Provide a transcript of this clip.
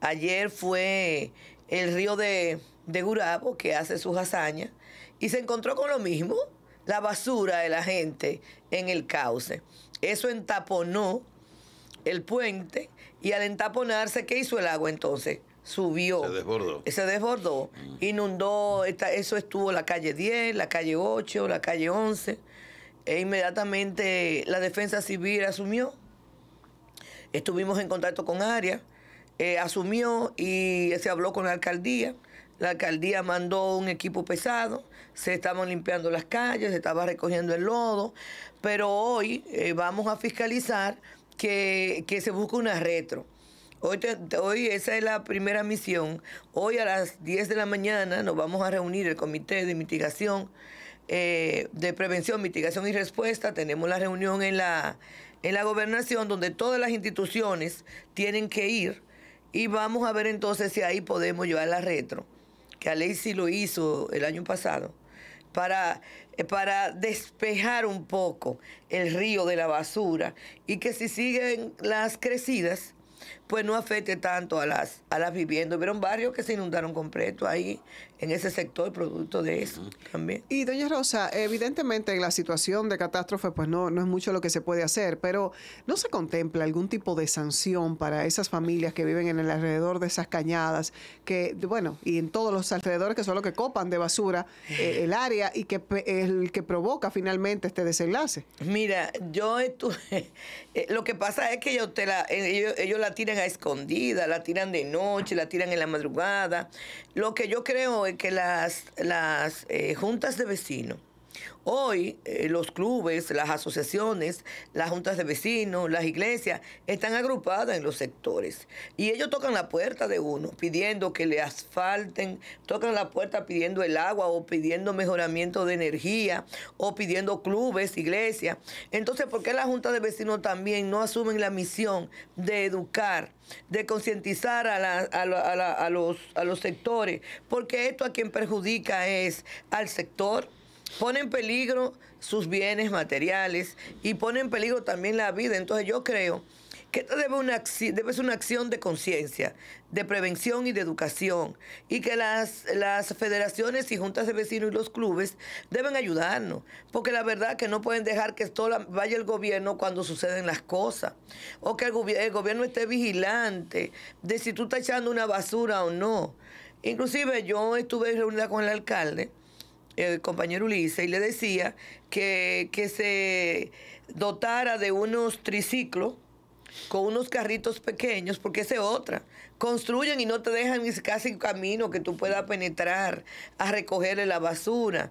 Ayer fue el río de, de Gurabo que hace sus hazañas y se encontró con lo mismo, la basura de la gente en el cauce. Eso entaponó el puente y al entaponarse, ¿qué hizo el agua entonces? Subió. Se desbordó. Se desbordó. Mm. Inundó, eso estuvo la calle 10, la calle 8, la calle 11. E inmediatamente la defensa civil asumió. Estuvimos en contacto con Arias eh, asumió y se habló con la alcaldía. La alcaldía mandó un equipo pesado, se estaban limpiando las calles, se estaba recogiendo el lodo, pero hoy eh, vamos a fiscalizar que, se busque una retro. Hoy, hoy, esa es la primera misión. Hoy a las 10 de la mañana nos vamos a reunir el Comité de Mitigación, eh, de Prevención, Mitigación y Respuesta. Tenemos la reunión en la, en la gobernación donde todas las instituciones tienen que ir y vamos a ver entonces si ahí podemos llevar la retro, que sí lo hizo el año pasado, para, eh, para despejar un poco el río de la basura y que si siguen las crecidas, pues no afecte tanto a las, a las viviendas. vieron barrios que se inundaron completo ahí, en ese sector, producto de eso también. Y doña Rosa, evidentemente en la situación de catástrofe, pues no, no es mucho lo que se puede hacer, pero ¿no se contempla algún tipo de sanción para esas familias que viven en el alrededor de esas cañadas, que, bueno, y en todos los alrededores que son los que copan de basura eh, el área y que el que provoca finalmente este desenlace? Mira, yo estuve, eh, lo que pasa es que yo te la, eh, ellos la la tiran a escondida, la tiran de noche, la tiran en la madrugada. Lo que yo creo es que las, las eh, juntas de vecinos Hoy eh, los clubes, las asociaciones, las juntas de vecinos, las iglesias están agrupadas en los sectores y ellos tocan la puerta de uno pidiendo que le asfalten, tocan la puerta pidiendo el agua o pidiendo mejoramiento de energía o pidiendo clubes, iglesias. Entonces, ¿por qué las juntas de vecinos también no asumen la misión de educar, de concientizar a, los, a los sectores? Porque esto a quien perjudica es al sector pone en peligro sus bienes materiales y pone en peligro también la vida. Entonces yo creo que esto debe, una, debe ser una acción de conciencia, de prevención y de educación, y que las, las federaciones y juntas de vecinos y los clubes deben ayudarnos, porque la verdad que no pueden dejar que esto vaya el gobierno cuando suceden las cosas, o que el, gobierno esté vigilante de si tú estás echando una basura o no. Inclusive yo estuve reunida con el alcalde, el compañero Ulises y le decía que, se dotara de unos triciclos con unos carritos pequeños, porque esa es otra. Construyen y no te dejan casi camino que tú puedas penetrar a recogerle la basura.